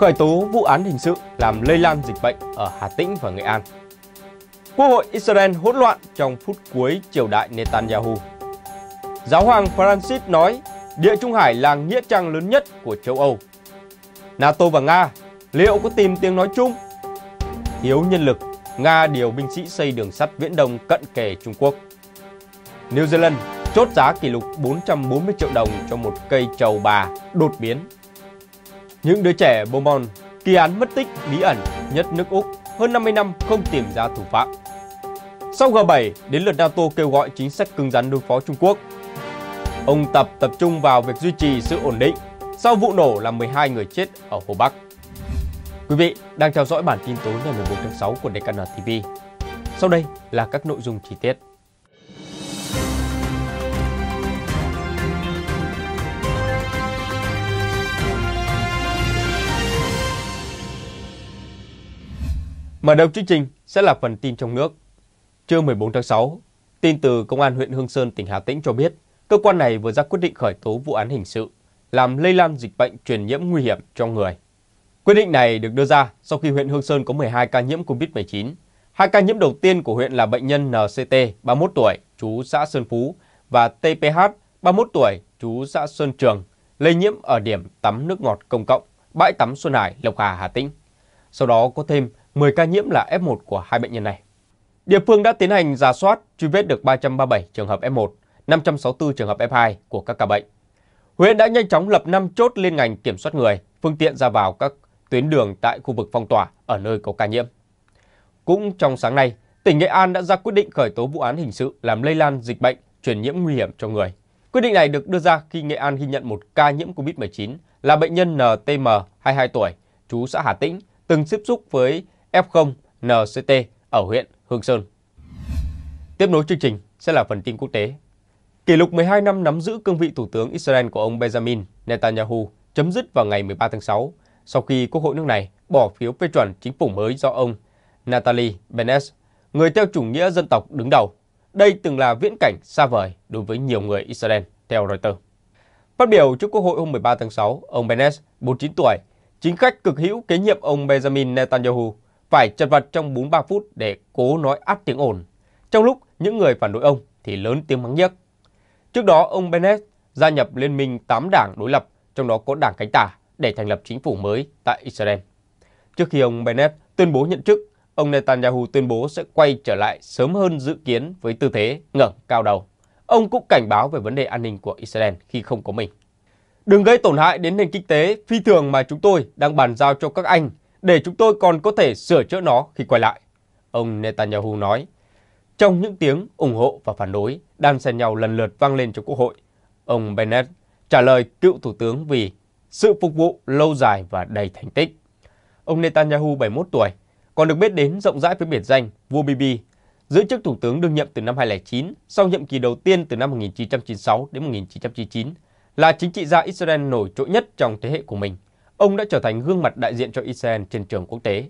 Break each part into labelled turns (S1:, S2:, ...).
S1: khởi tố vụ án hình sự làm lây lan dịch bệnh ở Hà Tĩnh và Nghệ An. Quốc hội Israel hỗn loạn trong phút cuối triều đại Netanyahu. Giáo hoàng Francis nói Địa Trung Hải là nghĩa trang lớn nhất của châu Âu. NATO và Nga liệu có tìm tiếng nói chung? Thiếu nhân lực, Nga điều binh sĩ xây đường sắt Viễn Đông cận kề Trung Quốc. New Zealand chốt giá kỷ lục 440 triệu đồng cho một cây trầu bà đột biến những đứa trẻ Beaumont, kỳ án mất tích bí ẩn nhất nước Úc, hơn 50 năm không tìm ra thủ phạm. Sau G7, đến lượt NATO kêu gọi chính sách cứng rắn đối phó Trung Quốc. Ông Tập tập trung vào việc duy trì sự ổn định sau vụ nổ làm 12 người chết ở Hồ Bắc. Quý vị đang theo dõi bản tin tối ngày 11 tháng 6 của DKN TV. Sau đây là các nội dung chi tiết. Mở đầu chương trình sẽ là phần tin trong nước. Trưa 14 tháng 6, tin từ Công an huyện Hương Sơn, tỉnh Hà Tĩnh cho biết, cơ quan này vừa ra quyết định khởi tố vụ án hình sự làm lây lan dịch bệnh truyền nhiễm nguy hiểm cho người. Quyết định này được đưa ra sau khi huyện Hương Sơn có 12 ca nhiễm COVID-19. Hai ca nhiễm đầu tiên của huyện là bệnh nhân NCT, 31 tuổi, chú xã Sơn Phú và TPH, 31 tuổi, chú xã Sơn Trường, lây nhiễm ở điểm tắm nước ngọt công cộng, bãi tắm Xuân Hải, Lộc Hà, Hà Tĩnh. Sau đó có thêm 10 ca nhiễm là F1 của hai bệnh nhân này. Địa phương đã tiến hành giả soát, truy vết được 337 trường hợp F1, 564 trường hợp F2 của các ca bệnh. Huyện đã nhanh chóng lập 5 chốt liên ngành kiểm soát người, phương tiện ra vào các tuyến đường tại khu vực phong tỏa ở nơi có ca nhiễm. Cũng trong sáng nay, tỉnh Nghệ An đã ra quyết định khởi tố vụ án hình sự làm lây lan dịch bệnh, truyền nhiễm nguy hiểm cho người. Quyết định này được đưa ra khi Nghệ An ghi nhận một ca nhiễm COVID-19 là bệnh nhân NTM, 22 tuổi, trú xã Hà Tĩnh, từng tiếp xúc với F0 NCT ở huyện Hương Sơn. Tiếp nối chương trình sẽ là phần tin quốc tế. Kỷ lục 12 năm nắm giữ cương vị Thủ tướng Israel của ông Benjamin Netanyahu chấm dứt vào ngày 13 tháng 6 sau khi Quốc hội nước này bỏ phiếu phê chuẩn chính phủ mới do ông Natali Benes, người theo chủ nghĩa dân tộc đứng đầu. Đây từng là viễn cảnh xa vời đối với nhiều người Israel, theo Reuters. Phát biểu trước Quốc hội hôm 13 tháng 6, ông Bennett, 49 tuổi, chính khách cực hữu kế nhiệm ông Benjamin Netanyahu, phải chật vật trong 43 phút để cố nói át tiếng ồn, trong lúc những người phản đối ông thì lớn tiếng mắng nhiếc. Trước đó, ông Bennett gia nhập liên minh 8 đảng đối lập, trong đó có đảng cánh tả, để thành lập chính phủ mới tại Israel. Trước khi ông Bennett tuyên bố nhận chức, ông Netanyahu tuyên bố sẽ quay trở lại sớm hơn dự kiến với tư thế ngẩng cao đầu. Ông cũng cảnh báo về vấn đề an ninh của Israel khi không có mình. Đừng gây tổn hại đến nền kinh tế phi thường mà chúng tôi đang bàn giao cho các anh để chúng tôi còn có thể sửa chữa nó khi quay lại, ông Netanyahu nói. Trong những tiếng ủng hộ và phản đối đan xen nhau lần lượt vang lên trong Quốc hội, ông Bennett trả lời cựu Thủ tướng vì sự phục vụ lâu dài và đầy thành tích. Ông Netanyahu, 71 tuổi, còn được biết đến rộng rãi với biệt danh Vua Bibi, giữ chức Thủ tướng đương nhiệm từ năm 2009 sau nhiệm kỳ đầu tiên từ năm 1996 đến 1999, là chính trị gia Israel nổi trội nhất trong thế hệ của mình – ông đã trở thành gương mặt đại diện cho Israel trên trường quốc tế.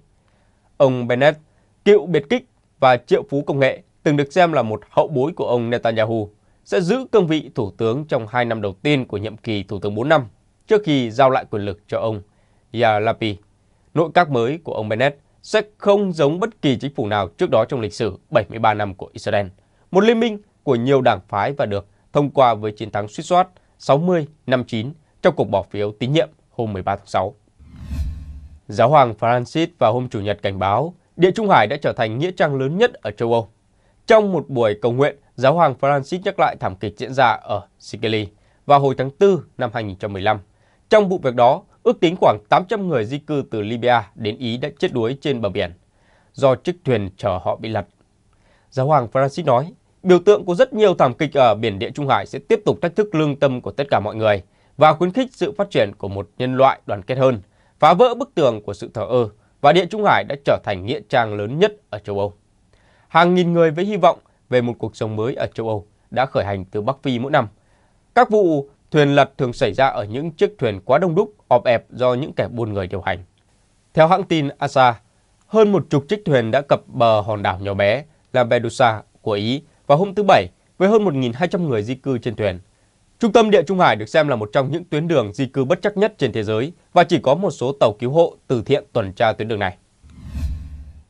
S1: Ông Bennett, cựu biệt kích và triệu phú công nghệ, từng được xem là một hậu bối của ông Netanyahu, sẽ giữ cương vị thủ tướng trong hai năm đầu tiên của nhiệm kỳ thủ tướng 4 năm, trước khi giao lại quyền lực cho ông Yair Nội các mới của ông Bennett sẽ không giống bất kỳ chính phủ nào trước đó trong lịch sử 73 năm của Israel, một liên minh của nhiều đảng phái và được thông qua với chiến thắng suýt soát 60-59 trong cuộc bỏ phiếu tín nhiệm hôm 13 tháng 6. Giáo hoàng Francis vào hôm Chủ nhật cảnh báo Địa Trung Hải đã trở thành nghĩa trang lớn nhất ở châu Âu. Trong một buổi cầu nguyện, Giáo hoàng Francis nhắc lại thảm kịch diễn ra ở Sicily vào hồi tháng 4 năm 2015. Trong vụ việc đó, ước tính khoảng 800 người di cư từ Libya đến Ý đã chết đuối trên bờ biển do chiếc thuyền chở họ bị lật. Giáo hoàng Francis nói, biểu tượng của rất nhiều thảm kịch ở biển Địa Trung Hải sẽ tiếp tục thách thức lương tâm của tất cả mọi người – và khuyến khích sự phát triển của một nhân loại đoàn kết hơn, phá vỡ bức tường của sự thờ ơ và Địa Trung Hải đã trở thành nghĩa trang lớn nhất ở châu Âu. Hàng nghìn người với hy vọng về một cuộc sống mới ở châu Âu đã khởi hành từ Bắc Phi mỗi năm. Các vụ thuyền lật thường xảy ra ở những chiếc thuyền quá đông đúc, ọp ẹp do những kẻ buôn người điều hành. Theo hãng tin ASA, hơn một chục chiếc thuyền đã cập bờ hòn đảo nhỏ bé Lampedusa của Ý vào hôm thứ Bảy với hơn 1.200 người di cư trên thuyền. Trung tâm Địa Trung Hải được xem là một trong những tuyến đường di cư bất chắc nhất trên thế giới và chỉ có một số tàu cứu hộ từ thiện tuần tra tuyến đường này.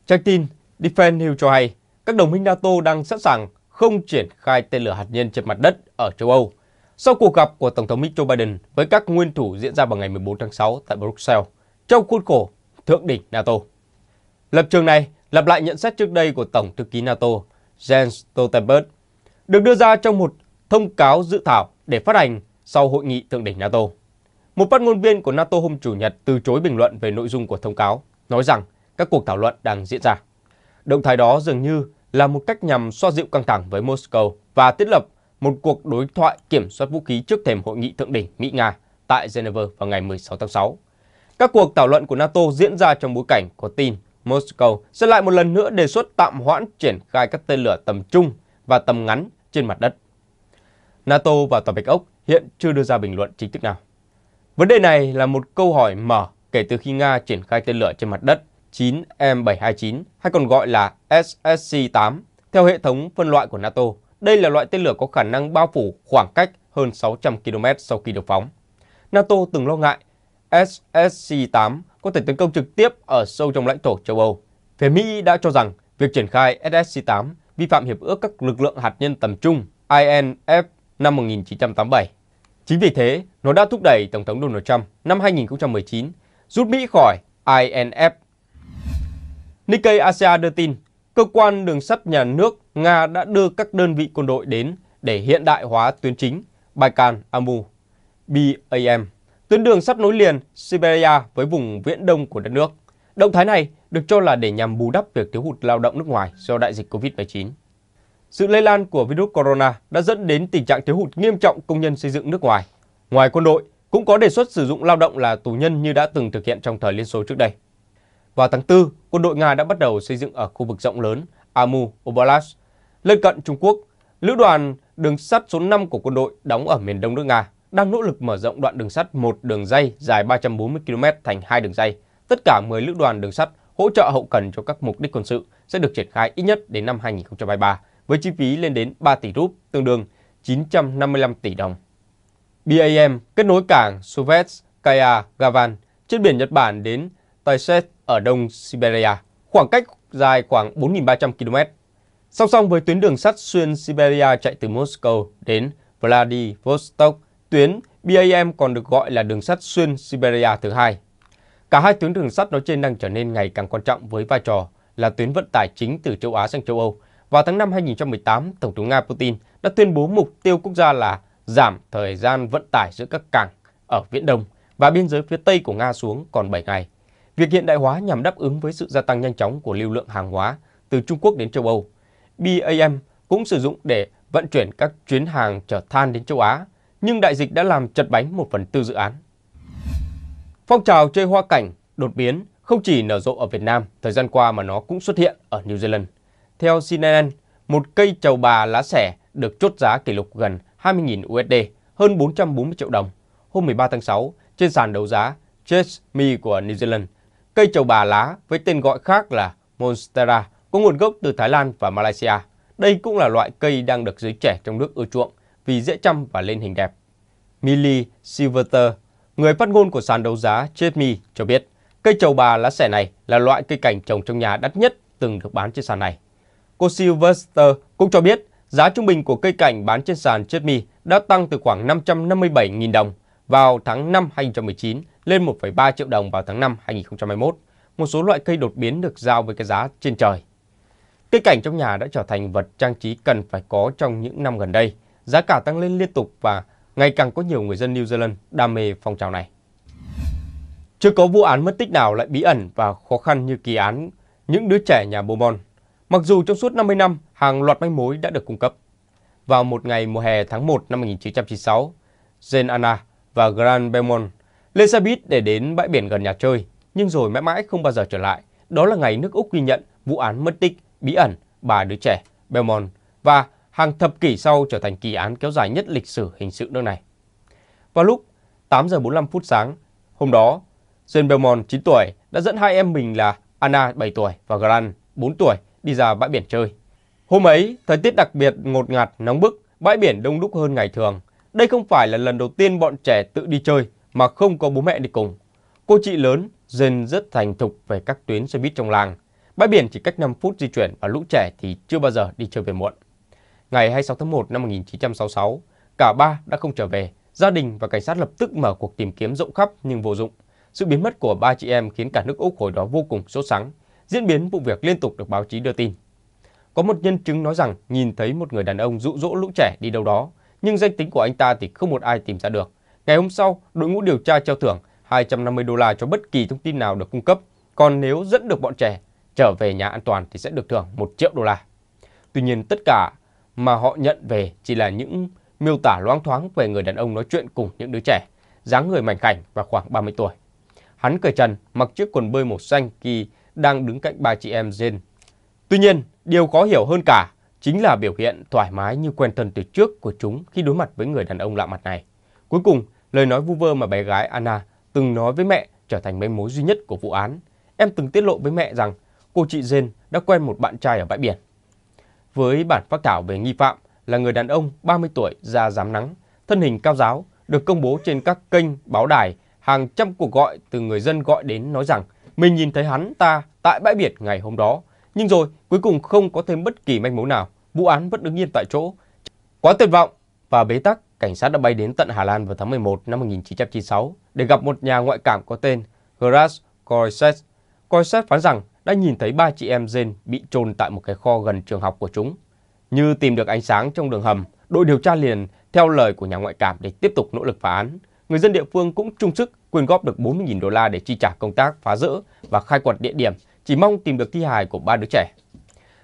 S1: Trang tin Defense Hill cho hay, các đồng minh NATO đang sẵn sàng không triển khai tên lửa hạt nhân trên mặt đất ở châu Âu sau cuộc gặp của Tổng thống Mỹ Joe Biden với các nguyên thủ diễn ra vào ngày 14 tháng 6 tại Bruxelles trong khuôn khổ thượng đỉnh NATO. Lập trường này lặp lại nhận xét trước đây của Tổng thư ký NATO Jens Stoltenberg được đưa ra trong một thông cáo dự thảo để phát hành sau hội nghị thượng đỉnh NATO. Một phát ngôn viên của NATO hôm Chủ nhật từ chối bình luận về nội dung của thông cáo, nói rằng các cuộc thảo luận đang diễn ra. Động thái đó dường như là một cách nhằm xoa dịu căng thẳng với Moscow và thiết lập một cuộc đối thoại kiểm soát vũ khí trước thềm hội nghị thượng đỉnh Mỹ-Nga tại Geneva vào ngày 16 tháng 6. Các cuộc thảo luận của NATO diễn ra trong bối cảnh có tin Moscow sẽ lại một lần nữa đề xuất tạm hoãn triển khai các tên lửa tầm trung và tầm ngắn trên mặt đất NATO và Tòa Bạch Ốc hiện chưa đưa ra bình luận chính thức nào. Vấn đề này là một câu hỏi mở kể từ khi Nga triển khai tên lửa trên mặt đất 9M729 hay còn gọi là SSC-8 theo hệ thống phân loại của NATO. Đây là loại tên lửa có khả năng bao phủ khoảng cách hơn 600 km sau khi được phóng. NATO từng lo ngại SSC-8 có thể tấn công trực tiếp ở sâu trong lãnh thổ châu Âu. Phía Mỹ đã cho rằng việc triển khai SSC-8 vi phạm Hiệp ước các lực lượng hạt nhân tầm trung INF năm 1987. Chính vì thế, nó đã thúc đẩy Tổng thống Donald Trump năm 2019 rút Mỹ khỏi INF. Nikkei Asia đưa tin, cơ quan đường sắt nhà nước Nga đã đưa các đơn vị quân đội đến để hiện đại hóa tuyến chính Baikal Amu BAM, tuyến đường sắt nối liền Siberia với vùng viễn đông của đất nước. Động thái này được cho là để nhằm bù đắp việc thiếu hụt lao động nước ngoài do đại dịch COVID-19 sự lây lan của virus corona đã dẫn đến tình trạng thiếu hụt nghiêm trọng công nhân xây dựng nước ngoài. Ngoài quân đội, cũng có đề xuất sử dụng lao động là tù nhân như đã từng thực hiện trong thời Liên Xô trước đây. Vào tháng 4, quân đội Nga đã bắt đầu xây dựng ở khu vực rộng lớn Amu Oblast, lân cận Trung Quốc. Lữ đoàn đường sắt số 5 của quân đội đóng ở miền đông nước Nga đang nỗ lực mở rộng đoạn đường sắt một đường dây dài 340 km thành hai đường dây. Tất cả 10 lữ đoàn đường sắt hỗ trợ hậu cần cho các mục đích quân sự sẽ được triển khai ít nhất đến năm 2023 với chi phí lên đến 3 tỷ rúp, tương đương 955 tỷ đồng. BAM kết nối cảng Suvets Kaya Gavan trên biển Nhật Bản đến Taiset ở đông Siberia, khoảng cách dài khoảng 4.300 km. Song song với tuyến đường sắt xuyên Siberia chạy từ Moscow đến Vladivostok, tuyến BAM còn được gọi là đường sắt xuyên Siberia thứ hai. Cả hai tuyến đường sắt nói trên đang trở nên ngày càng quan trọng với vai trò là tuyến vận tải chính từ châu Á sang châu Âu, vào tháng 5 2018, Tổng thống Nga Putin đã tuyên bố mục tiêu quốc gia là giảm thời gian vận tải giữa các cảng ở Viễn Đông và biên giới phía Tây của Nga xuống còn 7 ngày. Việc hiện đại hóa nhằm đáp ứng với sự gia tăng nhanh chóng của lưu lượng hàng hóa từ Trung Quốc đến châu Âu. BAM cũng sử dụng để vận chuyển các chuyến hàng chở than đến châu Á, nhưng đại dịch đã làm chật bánh một phần tư dự án. Phong trào chơi hoa cảnh đột biến không chỉ nở rộ ở Việt Nam, thời gian qua mà nó cũng xuất hiện ở New Zealand. Theo CNN, một cây trầu bà lá xẻ được chốt giá kỷ lục gần 20.000 USD, hơn 440 triệu đồng. Hôm 13 tháng 6, trên sàn đấu giá Chase Me của New Zealand, cây trầu bà lá với tên gọi khác là Monstera có nguồn gốc từ Thái Lan và Malaysia. Đây cũng là loại cây đang được giới trẻ trong nước ưa chuộng vì dễ chăm và lên hình đẹp. Millie Silverter, người phát ngôn của sàn đấu giá Chesme cho biết, cây trầu bà lá xẻ này là loại cây cảnh trồng trong nhà đắt nhất từng được bán trên sàn này cô Sylvester cũng cho biết giá trung bình của cây cảnh bán trên sàn Redmi đã tăng từ khoảng 557.000 đồng vào tháng 5 2019 lên 1,3 triệu đồng vào tháng 5 2021. Một số loại cây đột biến được giao với cái giá trên trời. Cây cảnh trong nhà đã trở thành vật trang trí cần phải có trong những năm gần đây. Giá cả tăng lên liên tục và ngày càng có nhiều người dân New Zealand đam mê phong trào này. Chưa có vụ án mất tích nào lại bí ẩn và khó khăn như kỳ án những đứa trẻ nhà Beaumont Mặc dù trong suốt 50 năm, hàng loạt manh mối đã được cung cấp. Vào một ngày mùa hè tháng 1 năm 1996, Jane Anna và Grand Belmont lên xe buýt để đến bãi biển gần nhà chơi, nhưng rồi mãi mãi không bao giờ trở lại. Đó là ngày nước Úc ghi nhận vụ án mất tích, bí ẩn, bà đứa trẻ, Belmont và hàng thập kỷ sau trở thành kỳ án kéo dài nhất lịch sử hình sự nước này. Vào lúc 8 giờ 45 phút sáng, hôm đó, Jane Belmont 9 tuổi đã dẫn hai em mình là Anna 7 tuổi và Grant 4 tuổi đi ra bãi biển chơi. Hôm ấy, thời tiết đặc biệt ngột ngạt, nóng bức, bãi biển đông đúc hơn ngày thường. Đây không phải là lần đầu tiên bọn trẻ tự đi chơi mà không có bố mẹ đi cùng. Cô chị lớn, dân rất thành thục về các tuyến xe buýt trong làng. Bãi biển chỉ cách 5 phút di chuyển và lũ trẻ thì chưa bao giờ đi chơi về muộn. Ngày 26 tháng 1 năm 1966, cả ba đã không trở về. Gia đình và cảnh sát lập tức mở cuộc tìm kiếm rộng khắp nhưng vô dụng. Sự biến mất của ba chị em khiến cả nước Úc hồi đó vô cùng sốt sắng. Diễn biến vụ việc liên tục được báo chí đưa tin. Có một nhân chứng nói rằng nhìn thấy một người đàn ông dụ dỗ lũ trẻ đi đâu đó, nhưng danh tính của anh ta thì không một ai tìm ra được. Ngày hôm sau, đội ngũ điều tra treo thưởng 250 đô la cho bất kỳ thông tin nào được cung cấp, còn nếu dẫn được bọn trẻ trở về nhà an toàn thì sẽ được thưởng 1 triệu đô la. Tuy nhiên tất cả mà họ nhận về chỉ là những miêu tả loáng thoáng về người đàn ông nói chuyện cùng những đứa trẻ, dáng người mảnh khảnh và khoảng 30 tuổi. Hắn cởi trần, mặc chiếc quần bơi màu xanh kỳ đang đứng cạnh ba chị em Jane. Tuy nhiên, điều khó hiểu hơn cả chính là biểu hiện thoải mái như quen thân từ trước của chúng khi đối mặt với người đàn ông lạ mặt này. Cuối cùng, lời nói vu vơ mà bé gái Anna từng nói với mẹ trở thành manh mối duy nhất của vụ án. Em từng tiết lộ với mẹ rằng cô chị Jane đã quen một bạn trai ở bãi biển. Với bản phát thảo về nghi phạm là người đàn ông 30 tuổi da rám nắng, thân hình cao giáo, được công bố trên các kênh, báo đài, hàng trăm cuộc gọi từ người dân gọi đến nói rằng mình nhìn thấy hắn ta tại bãi biển ngày hôm đó, nhưng rồi cuối cùng không có thêm bất kỳ manh mối nào, vụ án vẫn đứng yên tại chỗ. Quá tuyệt vọng và bế tắc, cảnh sát đã bay đến tận Hà Lan vào tháng 11 năm 1996 để gặp một nhà ngoại cảm có tên Gras Corset. Corset phán rằng đã nhìn thấy ba chị em Jane bị chôn tại một cái kho gần trường học của chúng. Như tìm được ánh sáng trong đường hầm, đội điều tra liền theo lời của nhà ngoại cảm để tiếp tục nỗ lực phá án. Người dân địa phương cũng chung sức quyên góp được 40.000 đô la để chi trả công tác phá rỡ và khai quật địa điểm, chỉ mong tìm được thi hài của ba đứa trẻ.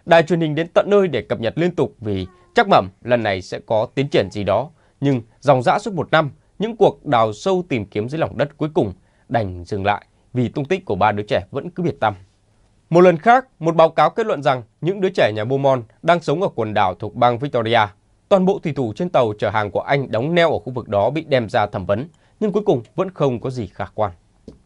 S1: Đài truyền hình đến tận nơi để cập nhật liên tục vì chắc mẩm lần này sẽ có tiến triển gì đó, nhưng dòng dã suốt một năm, những cuộc đào sâu tìm kiếm dưới lòng đất cuối cùng đành dừng lại vì tung tích của ba đứa trẻ vẫn cứ biệt tâm. Một lần khác, một báo cáo kết luận rằng những đứa trẻ nhà Mormon đang sống ở quần đảo thuộc bang Victoria. Toàn bộ thủy thủ trên tàu chở hàng của Anh đóng neo ở khu vực đó bị đem ra thẩm vấn nhưng cuối cùng vẫn không có gì khả quan.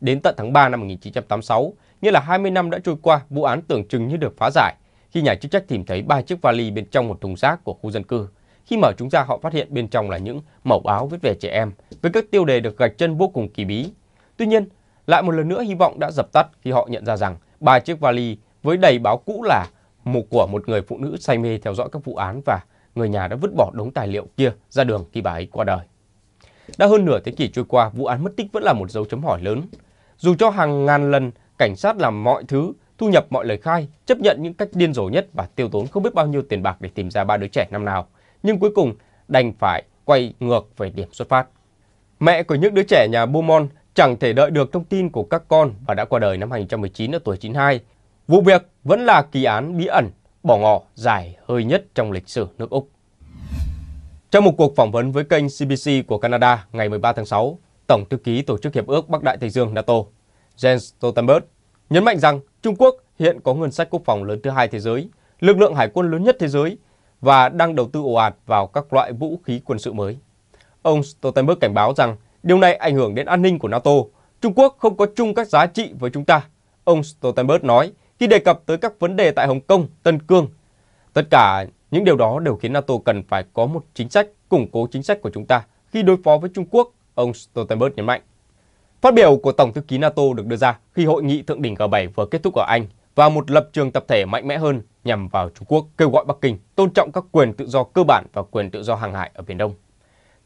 S1: Đến tận tháng 3 năm 1986, nghĩa là 20 năm đã trôi qua, vụ án tưởng chừng như được phá giải, khi nhà chức trách tìm thấy ba chiếc vali bên trong một thùng rác của khu dân cư. Khi mở chúng ra họ phát hiện bên trong là những mẫu áo viết về trẻ em với các tiêu đề được gạch chân vô cùng kỳ bí. Tuy nhiên, lại một lần nữa hy vọng đã dập tắt khi họ nhận ra rằng ba chiếc vali với đầy báo cũ là một của một người phụ nữ say mê theo dõi các vụ án và người nhà đã vứt bỏ đống tài liệu kia ra đường khi bà ấy qua đời. Đã hơn nửa thế kỷ trôi qua, vụ án mất tích vẫn là một dấu chấm hỏi lớn. Dù cho hàng ngàn lần cảnh sát làm mọi thứ, thu nhập mọi lời khai, chấp nhận những cách điên rồ nhất và tiêu tốn không biết bao nhiêu tiền bạc để tìm ra ba đứa trẻ năm nào, nhưng cuối cùng đành phải quay ngược về điểm xuất phát. Mẹ của những đứa trẻ nhà Beaumont chẳng thể đợi được thông tin của các con và đã qua đời năm 2019 ở tuổi 92. Vụ việc vẫn là kỳ án bí ẩn, bỏ ngỏ dài hơi nhất trong lịch sử nước Úc. Trong một cuộc phỏng vấn với kênh CBC của Canada ngày 13 tháng 6, Tổng thư ký Tổ chức Hiệp ước Bắc Đại Tây Dương NATO Jens Stoltenberg nhấn mạnh rằng Trung Quốc hiện có ngân sách quốc phòng lớn thứ hai thế giới, lực lượng hải quân lớn nhất thế giới và đang đầu tư ồ ạt vào các loại vũ khí quân sự mới. Ông Stoltenberg cảnh báo rằng điều này ảnh hưởng đến an ninh của NATO. Trung Quốc không có chung các giá trị với chúng ta, ông Stoltenberg nói khi đề cập tới các vấn đề tại Hồng Kông, Tân Cương. Tất cả những điều đó đều khiến NATO cần phải có một chính sách củng cố chính sách của chúng ta khi đối phó với Trung Quốc, ông Stoltenberg nhấn mạnh. Phát biểu của Tổng thư ký NATO được đưa ra khi hội nghị thượng đỉnh G7 vừa kết thúc ở Anh và một lập trường tập thể mạnh mẽ hơn nhằm vào Trung Quốc kêu gọi Bắc Kinh tôn trọng các quyền tự do cơ bản và quyền tự do hàng hải ở Biển Đông.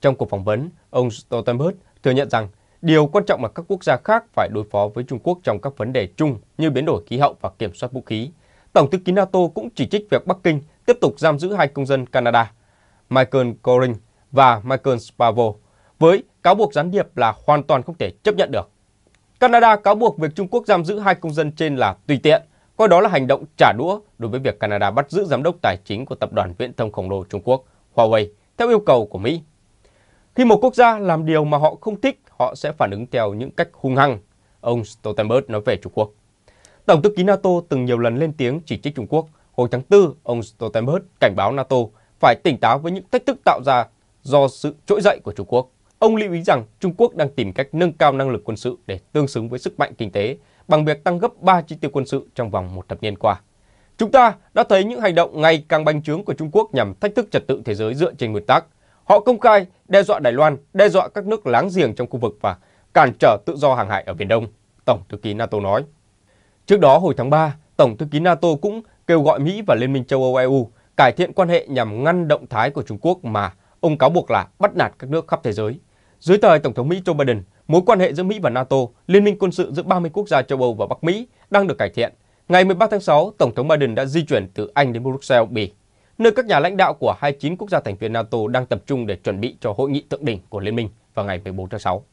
S1: Trong cuộc phỏng vấn, ông Stoltenberg thừa nhận rằng điều quan trọng là các quốc gia khác phải đối phó với Trung Quốc trong các vấn đề chung như biến đổi khí hậu và kiểm soát vũ khí, Tổng thư ký NATO cũng chỉ trích việc Bắc Kinh tiếp tục giam giữ hai công dân Canada, Michael Coring và Michael Spavo, với cáo buộc gián điệp là hoàn toàn không thể chấp nhận được. Canada cáo buộc việc Trung Quốc giam giữ hai công dân trên là tùy tiện, coi đó là hành động trả đũa đối với việc Canada bắt giữ giám đốc tài chính của tập đoàn viễn thông khổng lồ Trung Quốc Huawei theo yêu cầu của Mỹ. Khi một quốc gia làm điều mà họ không thích, họ sẽ phản ứng theo những cách hung hăng, ông Stoltenberg nói về Trung Quốc. Tổng thư ký NATO từng nhiều lần lên tiếng chỉ trích Trung Quốc. Hồi tháng 4, ông Stoltenberg cảnh báo NATO phải tỉnh táo với những thách thức tạo ra do sự trỗi dậy của Trung Quốc. Ông lưu ý rằng Trung Quốc đang tìm cách nâng cao năng lực quân sự để tương xứng với sức mạnh kinh tế bằng việc tăng gấp 3 chi tiêu quân sự trong vòng một thập niên qua. Chúng ta đã thấy những hành động ngày càng bành trướng của Trung Quốc nhằm thách thức trật tự thế giới dựa trên nguyên tắc. Họ công khai đe dọa Đài Loan, đe dọa các nước láng giềng trong khu vực và cản trở tự do hàng hải ở Biển Đông, Tổng thư ký NATO nói. Trước đó hồi tháng 3, Tổng thư ký NATO cũng kêu gọi Mỹ và Liên minh châu Âu EU cải thiện quan hệ nhằm ngăn động thái của Trung Quốc mà ông cáo buộc là bắt nạt các nước khắp thế giới. Dưới thời Tổng thống Mỹ Joe Biden, mối quan hệ giữa Mỹ và NATO, liên minh quân sự giữa 30 quốc gia châu Âu và Bắc Mỹ đang được cải thiện. Ngày 13 tháng 6, Tổng thống Biden đã di chuyển từ Anh đến Bruxelles, Bỉ, nơi các nhà lãnh đạo của 29 quốc gia thành viên NATO đang tập trung để chuẩn bị cho hội nghị thượng đỉnh của liên minh vào ngày 14 tháng 6.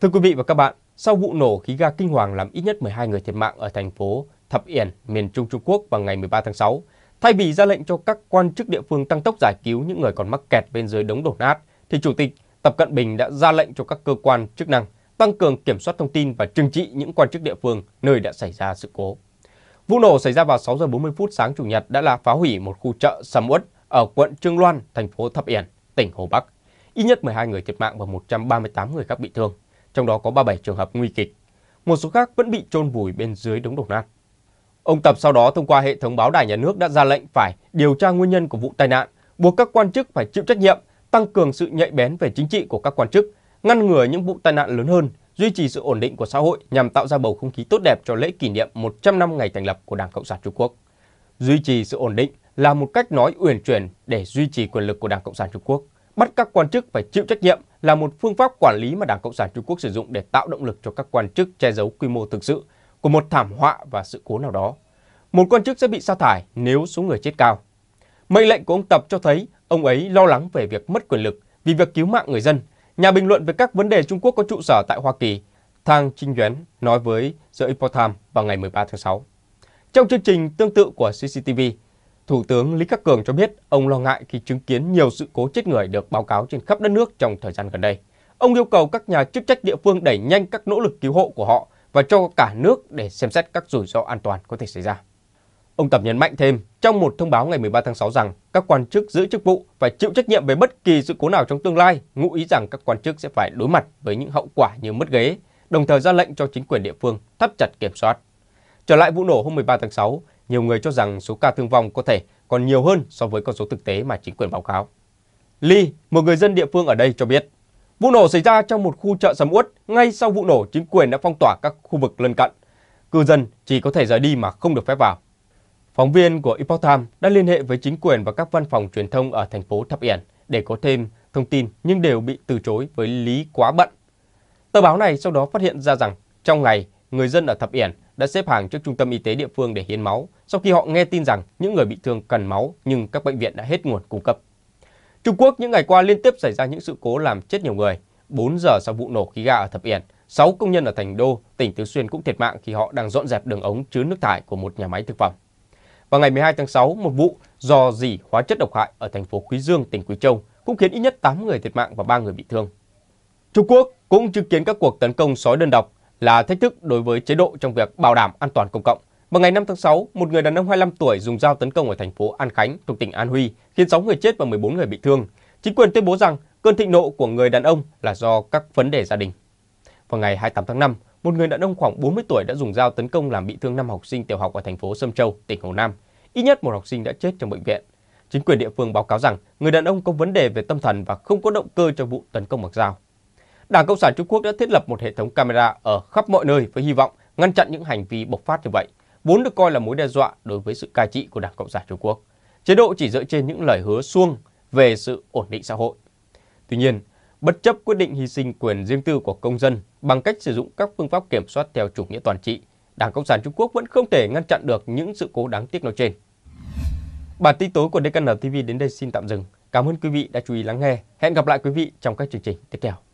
S1: Thưa quý vị và các bạn, sau vụ nổ khí ga kinh hoàng làm ít nhất 12 người thiệt mạng ở thành phố Thập Yển, miền Trung Trung Quốc vào ngày 13 tháng 6. Thay vì ra lệnh cho các quan chức địa phương tăng tốc giải cứu những người còn mắc kẹt bên dưới đống đổ nát, thì Chủ tịch Tập Cận Bình đã ra lệnh cho các cơ quan chức năng tăng cường kiểm soát thông tin và trừng trị những quan chức địa phương nơi đã xảy ra sự cố. Vụ nổ xảy ra vào 6 giờ 40 phút sáng Chủ nhật đã là phá hủy một khu chợ sầm uất ở quận Trương Loan, thành phố Thập Yển, tỉnh Hồ Bắc. Ít nhất 12 người thiệt mạng và 138 người khác bị thương trong đó có 37 trường hợp nguy kịch. Một số khác vẫn bị chôn vùi bên dưới đống đổ nát. Ông Tập sau đó thông qua hệ thống báo đài nhà nước đã ra lệnh phải điều tra nguyên nhân của vụ tai nạn, buộc các quan chức phải chịu trách nhiệm, tăng cường sự nhạy bén về chính trị của các quan chức, ngăn ngừa những vụ tai nạn lớn hơn, duy trì sự ổn định của xã hội nhằm tạo ra bầu không khí tốt đẹp cho lễ kỷ niệm 100 năm ngày thành lập của Đảng Cộng sản Trung Quốc. Duy trì sự ổn định là một cách nói uyển chuyển để duy trì quyền lực của Đảng Cộng sản Trung Quốc, bắt các quan chức phải chịu trách nhiệm là một phương pháp quản lý mà Đảng Cộng sản Trung Quốc sử dụng để tạo động lực cho các quan chức che giấu quy mô thực sự của một thảm họa và sự cố nào đó. Một quan chức sẽ bị sa thải nếu số người chết cao. Mệnh lệnh của ông Tập cho thấy ông ấy lo lắng về việc mất quyền lực vì việc cứu mạng người dân. Nhà bình luận về các vấn đề Trung Quốc có trụ sở tại Hoa Kỳ, Thang Trinh Yuan nói với The Epoch Times vào ngày 13 tháng 6. Trong chương trình tương tự của CCTV, Thủ tướng Lý Khắc Cường cho biết ông lo ngại khi chứng kiến nhiều sự cố chết người được báo cáo trên khắp đất nước trong thời gian gần đây. Ông yêu cầu các nhà chức trách địa phương đẩy nhanh các nỗ lực cứu hộ của họ và cho cả nước để xem xét các rủi ro an toàn có thể xảy ra. Ông Tập nhấn mạnh thêm trong một thông báo ngày 13 tháng 6 rằng các quan chức giữ chức vụ phải chịu trách nhiệm về bất kỳ sự cố nào trong tương lai, ngụ ý rằng các quan chức sẽ phải đối mặt với những hậu quả như mất ghế, đồng thời ra lệnh cho chính quyền địa phương thắt chặt kiểm soát. Trở lại vụ nổ hôm 13 tháng 6, nhiều người cho rằng số ca thương vong có thể còn nhiều hơn so với con số thực tế mà chính quyền báo cáo. Lee, một người dân địa phương ở đây cho biết, vụ nổ xảy ra trong một khu chợ sầm uất, ngay sau vụ nổ chính quyền đã phong tỏa các khu vực lân cận. Cư dân chỉ có thể rời đi mà không được phép vào. Phóng viên của Epoch Times đã liên hệ với chính quyền và các văn phòng truyền thông ở thành phố Thập Yển để có thêm thông tin nhưng đều bị từ chối với lý quá bận. Tờ báo này sau đó phát hiện ra rằng trong ngày, người dân ở Thập Yển đã xếp hàng trước trung tâm y tế địa phương để hiến máu sau khi họ nghe tin rằng những người bị thương cần máu nhưng các bệnh viện đã hết nguồn cung cấp. Trung Quốc những ngày qua liên tiếp xảy ra những sự cố làm chết nhiều người. 4 giờ sau vụ nổ khí ga ở Thập Yển, 6 công nhân ở thành đô, tỉnh Tứ Xuyên cũng thiệt mạng khi họ đang dọn dẹp đường ống chứa nước thải của một nhà máy thực phẩm. Vào ngày 12 tháng 6, một vụ dò dỉ hóa chất độc hại ở thành phố Quý Dương, tỉnh Quý Châu cũng khiến ít nhất 8 người thiệt mạng và 3 người bị thương. Trung Quốc cũng chứng kiến các cuộc tấn công sói đơn độc là thách thức đối với chế độ trong việc bảo đảm an toàn công cộng. Vào ngày 5 tháng 6, một người đàn ông 25 tuổi dùng dao tấn công ở thành phố An Khánh thuộc tỉnh An Huy, khiến 6 người chết và 14 người bị thương. Chính quyền tuyên bố rằng cơn thịnh nộ của người đàn ông là do các vấn đề gia đình. Vào ngày 28 tháng 5, một người đàn ông khoảng 40 tuổi đã dùng dao tấn công làm bị thương 5 học sinh tiểu học ở thành phố Sâm Châu, tỉnh Hồ Nam. Ít nhất một học sinh đã chết trong bệnh viện. Chính quyền địa phương báo cáo rằng người đàn ông có vấn đề về tâm thần và không có động cơ cho vụ tấn công bằng dao. Đảng Cộng sản Trung Quốc đã thiết lập một hệ thống camera ở khắp mọi nơi với hy vọng ngăn chặn những hành vi bộc phát như vậy, vốn được coi là mối đe dọa đối với sự cai trị của Đảng Cộng sản Trung Quốc. Chế độ chỉ dựa trên những lời hứa suông về sự ổn định xã hội. Tuy nhiên, bất chấp quyết định hy sinh quyền riêng tư của công dân bằng cách sử dụng các phương pháp kiểm soát theo chủ nghĩa toàn trị, Đảng Cộng sản Trung Quốc vẫn không thể ngăn chặn được những sự cố đáng tiếc nói trên. Bản tin tối của DKN TV đến đây xin tạm dừng. Cảm ơn quý vị đã chú ý lắng nghe. Hẹn gặp lại quý vị trong các chương trình tiếp theo.